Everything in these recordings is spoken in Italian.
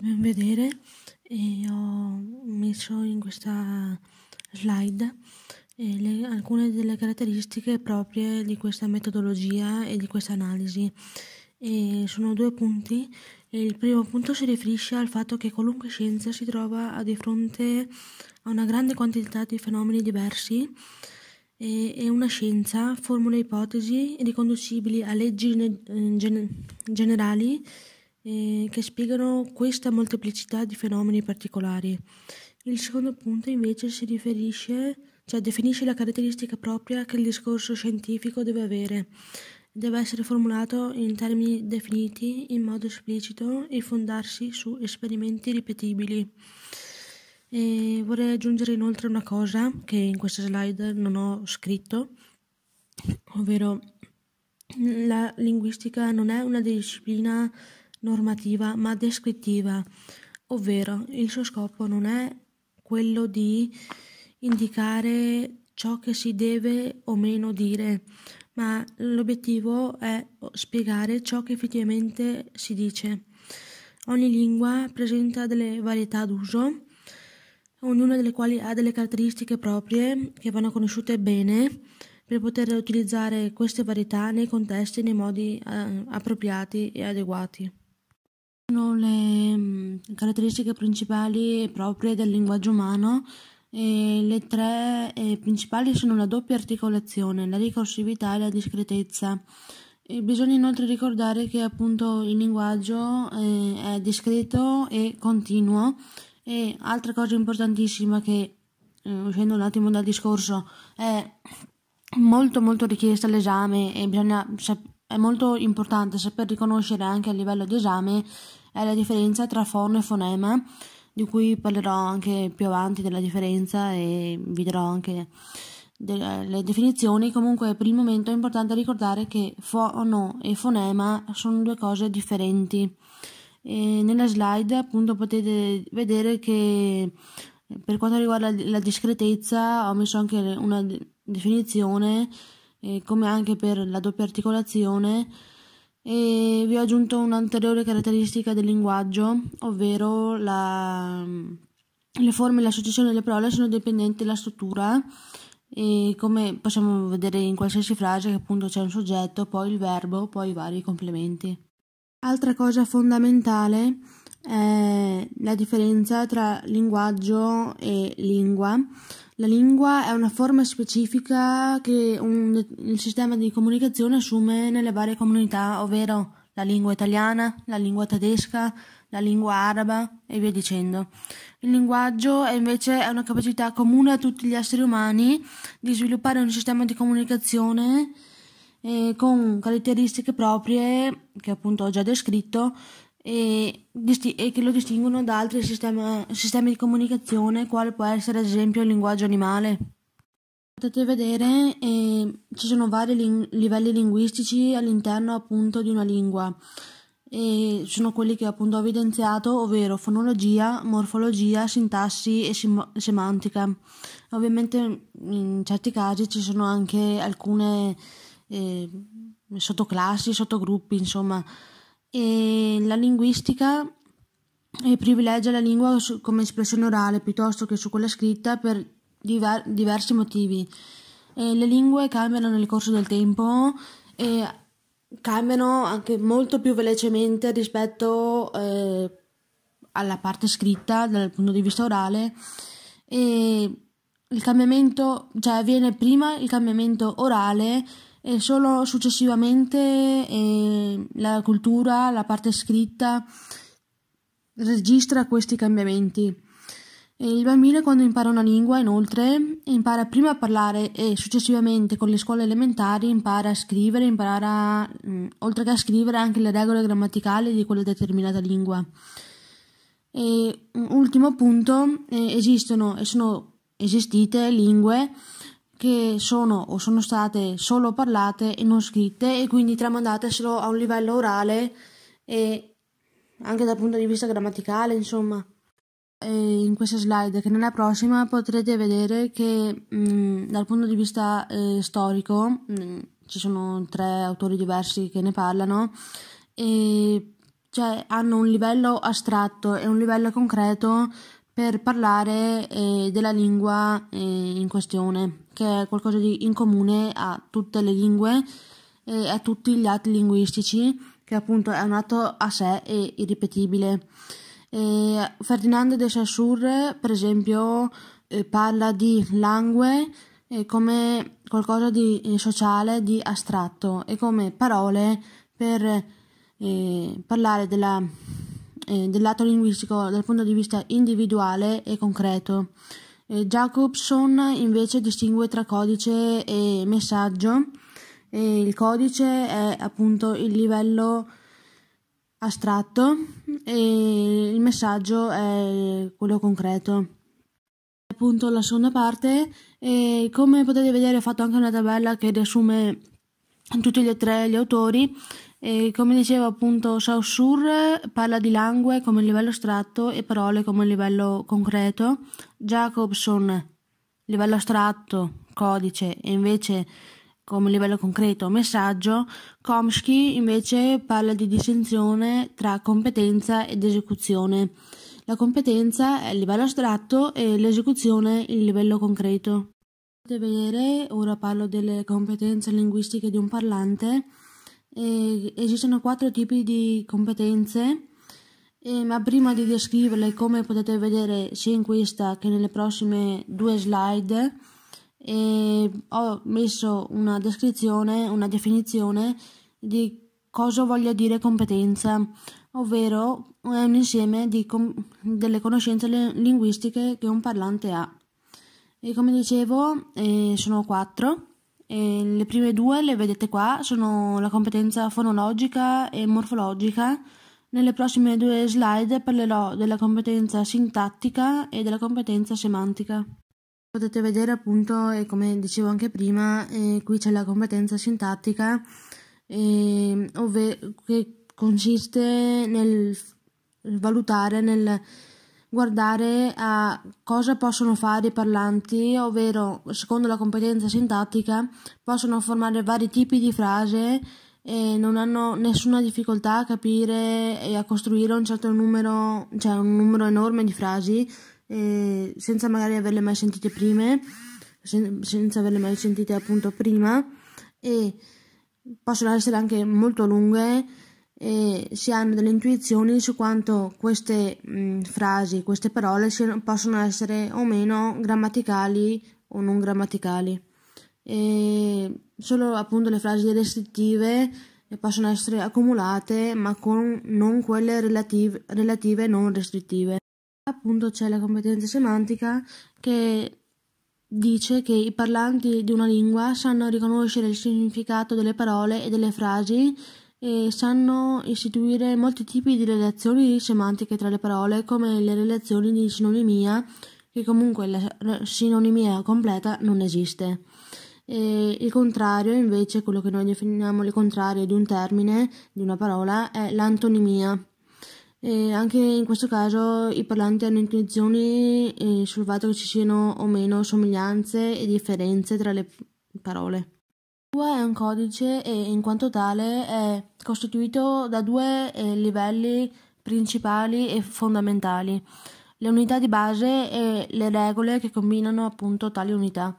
ben vedere e ho messo in questa slide le, alcune delle caratteristiche proprie di questa metodologia e di questa analisi. E sono due punti. Il primo punto si riferisce al fatto che qualunque scienza si trova di fronte a una grande quantità di fenomeni diversi e, e una scienza formula ipotesi riconducibili a leggi eh, gen- generali eh, che spiegano questa molteplicità di fenomeni particolari. Il secondo punto invece si riferisce, cioè definisce la caratteristica propria che il discorso scientifico deve avere. Deve essere formulato in termini definiti, in modo esplicito e fondarsi su esperimenti ripetibili. E vorrei aggiungere inoltre una cosa che in questa slide non ho scritto, ovvero la linguistica non è una disciplina normativa ma descrittiva, ovvero il suo scopo non è quello di indicare ciò che si deve o meno dire, ma l'obiettivo è spiegare ciò che effettivamente si dice. Ogni lingua presenta delle varietà d'uso, ognuna delle quali ha delle caratteristiche proprie che vanno conosciute bene per poter utilizzare queste varietà nei contesti e nei modi eh, appropriati e adeguati sono le mm, caratteristiche principali proprie del linguaggio umano e le tre eh, principali sono la doppia articolazione, la ricorsività e la discretezza. E bisogna inoltre ricordare che appunto il linguaggio eh, è discreto e continuo e altra cosa importantissima che eh, uscendo un attimo dal discorso è molto molto richiesta all'esame e bisogna è molto importante saper riconoscere anche a livello di esame è la differenza tra fono e fonema, di cui parlerò anche più avanti della differenza e vi darò anche delle definizioni. Comunque, per il momento è importante ricordare che fono e fonema sono due cose differenti. E nella slide, appunto, potete vedere che per quanto riguarda la discretezza, ho messo anche una definizione, eh, come anche per la doppia articolazione e vi ho aggiunto un'ulteriore caratteristica del linguaggio, ovvero la, mm, le forme e l'associazione delle parole sono dipendenti dalla struttura e come possiamo vedere in qualsiasi frase che appunto c'è un soggetto, poi il verbo, poi i vari complementi. Altra cosa fondamentale è eh, la differenza tra linguaggio e lingua. La lingua è una forma specifica che un, il sistema di comunicazione assume nelle varie comunità, ovvero la lingua italiana, la lingua tedesca, la lingua araba e via dicendo. Il linguaggio è invece una capacità comune a tutti gli esseri umani di sviluppare un sistema di comunicazione eh, con caratteristiche proprie, che appunto ho già descritto, e, e che lo distinguono da altri sistemi, sistemi di comunicazione, quale può essere ad esempio il linguaggio animale. Potete vedere eh, ci sono vari ling- livelli linguistici all'interno appunto di una lingua e sono quelli che appunto ho evidenziato, ovvero fonologia, morfologia, sintassi e sim- semantica. Ovviamente in certi casi ci sono anche alcune eh, sottoclassi, sottogruppi, insomma e la linguistica eh, privilegia la lingua come espressione orale piuttosto che su quella scritta per diver- diversi motivi. E le lingue cambiano nel corso del tempo e cambiano anche molto più velocemente rispetto eh, alla parte scritta dal punto di vista orale e il cambiamento, cioè avviene prima il cambiamento orale e eh, solo successivamente eh, la cultura, la parte scritta registra questi cambiamenti. E eh, il bambino quando impara una lingua inoltre impara prima a parlare e successivamente con le scuole elementari impara a scrivere, impara mm, oltre che a scrivere anche le regole grammaticali di quella determinata lingua. E, mm, ultimo punto, eh, esistono e sono esistite lingue che sono o sono state solo parlate e non scritte e quindi tramandate solo a un livello orale e anche dal punto di vista grammaticale, insomma. E in questa slide che nella prossima potrete vedere che mh, mm, dal punto di vista eh, storico mh, mm, ci sono tre autori diversi che ne parlano e cioè hanno un livello astratto e un livello concreto per parlare eh, della lingua eh, in questione, che è qualcosa di in comune a tutte le lingue e eh, a tutti gli atti linguistici, che appunto è un atto a sé e irripetibile. E Ferdinando de Saussure, per esempio, eh, parla di langue eh, come qualcosa di eh, sociale, di astratto e come parole per parlare della eh, del lato linguistico dal punto di vista individuale e concreto. Eh, Jacobson invece distingue tra codice e messaggio. E il codice è appunto il livello astratto e il messaggio è quello concreto appunto la seconda parte e come potete vedere ho fatto anche una tabella che riassume tutti e tre gli autori e come dicevo appunto Saussure parla di langue come livello astratto e parole come livello concreto, Jacobson livello astratto, codice e invece come livello concreto, messaggio, Komsky invece parla di distinzione tra competenza ed esecuzione. La competenza è il livello astratto e l'esecuzione il livello concreto. Potete vedere, ora parlo delle competenze linguistiche di un parlante eh, esistono quattro tipi di competenze, eh, ma prima di descriverle, come potete vedere sia in questa che nelle prossime due slide, eh, ho messo una descrizione, una definizione di cosa voglia dire competenza, ovvero è un insieme delle conoscenze linguistiche che un parlante ha. E come dicevo, eh, sono quattro. E le prime due le vedete qua, sono la competenza fonologica e morfologica. Nelle prossime due slide parlerò della competenza sintattica e della competenza semantica. Potete vedere appunto, e come dicevo anche prima, eh, qui c'è la competenza sintattica, eh, che consiste nel valutare, nel guardare a cosa possono fare i parlanti, ovvero secondo la competenza sintattica possono formare vari tipi di frase e non hanno nessuna difficoltà a capire e a costruire un certo numero, cioè un numero enorme di frasi eh, senza magari averle mai sentite prima, sen- senza averle mai sentite appunto prima e possono essere anche molto lunghe e si hanno delle intuizioni su quanto queste mh, mm, frasi, queste parole siano, possono essere o meno grammaticali o non grammaticali. E solo appunto le frasi restrittive eh, possono essere accumulate ma con non quelle relative, relative non restrittive. Appunto c'è la competenza semantica che dice che i parlanti di una lingua sanno riconoscere il significato delle parole e delle frasi e sanno istituire molti tipi di relazioni semantiche tra le parole come le relazioni di sinonimia che comunque la sinonimia completa non esiste. E il contrario, invece, quello che noi definiamo il contrario di un termine, di una parola, è l'antonimia. E anche in questo caso i parlanti hanno intuizioni eh, sul fatto che ci siano o meno somiglianze e differenze tra le parole. Lua è un codice e, in quanto tale, è costituito da due eh, livelli principali e fondamentali: le unità di base e le regole che combinano appunto tali unità.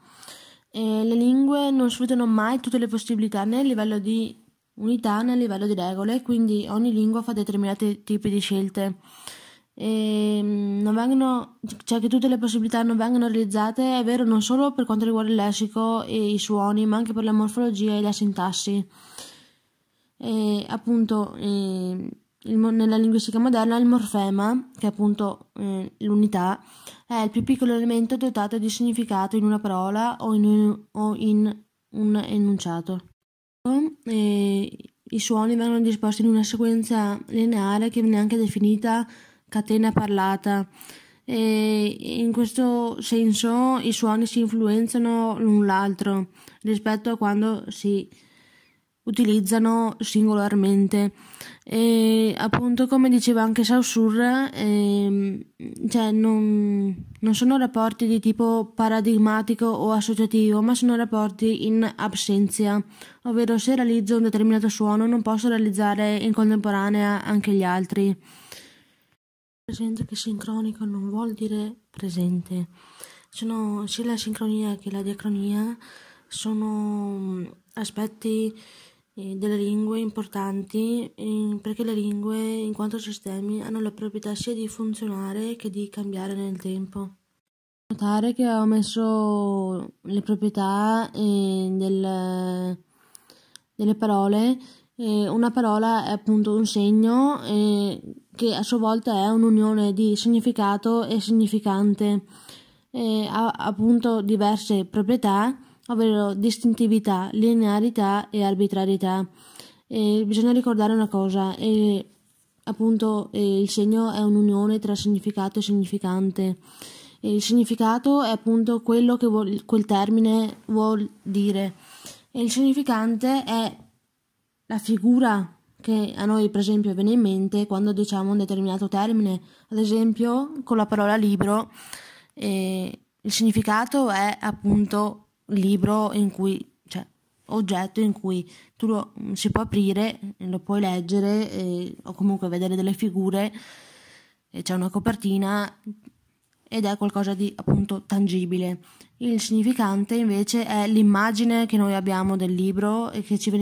E le lingue non sfruttano mai tutte le possibilità né a livello di unità né a livello di regole, quindi ogni lingua fa determinati tipi di scelte. Ehm, vengono, cioè che tutte le possibilità non vengono realizzate, è vero non solo per quanto riguarda il lessico e i suoni, ma anche per la morfologia e la sintassi. E, appunto, e, ehm, il, nella linguistica moderna il morfema, che è appunto eh, l'unità, è il più piccolo elemento dotato di significato in una parola o in un, o in un enunciato. E, I suoni vengono disposti in una sequenza lineare che viene anche definita catena parlata e in questo senso i suoni si influenzano l'un l'altro rispetto a quando si utilizzano singolarmente e appunto come diceva anche Saussure ehm, cioè non, non, sono rapporti di tipo paradigmatico o associativo ma sono rapporti in absenza ovvero se realizzo un determinato suono non posso realizzare in contemporanea anche gli altri presenza che sincronico non vuol dire presente. Sono sia la sincronia che la diacronia sono mm, aspetti eh, delle lingue importanti perché le lingue in quanto sistemi hanno la proprietà sia di funzionare che di cambiare nel tempo. Notare che ho messo le proprietà eh, del, delle parole, eh, una parola è appunto un segno che a sua volta è un'unione di significato e significante, e ha appunto diverse proprietà, ovvero distintività, linearità e arbitrarietà. E bisogna ricordare una cosa, e appunto il segno è un'unione tra significato e significante. E il significato è appunto quello che vuol, quel termine vuol dire e il significante è la figura che a noi per esempio viene in mente quando diciamo un determinato termine, ad esempio con la parola libro, eh, il significato è appunto libro in cui, cioè oggetto in cui tu lo, mm, si può aprire, lo puoi leggere eh, o comunque vedere delle figure, eh, c'è una copertina ed è qualcosa di appunto tangibile. Il significante invece è l'immagine che noi abbiamo del libro e che ci viene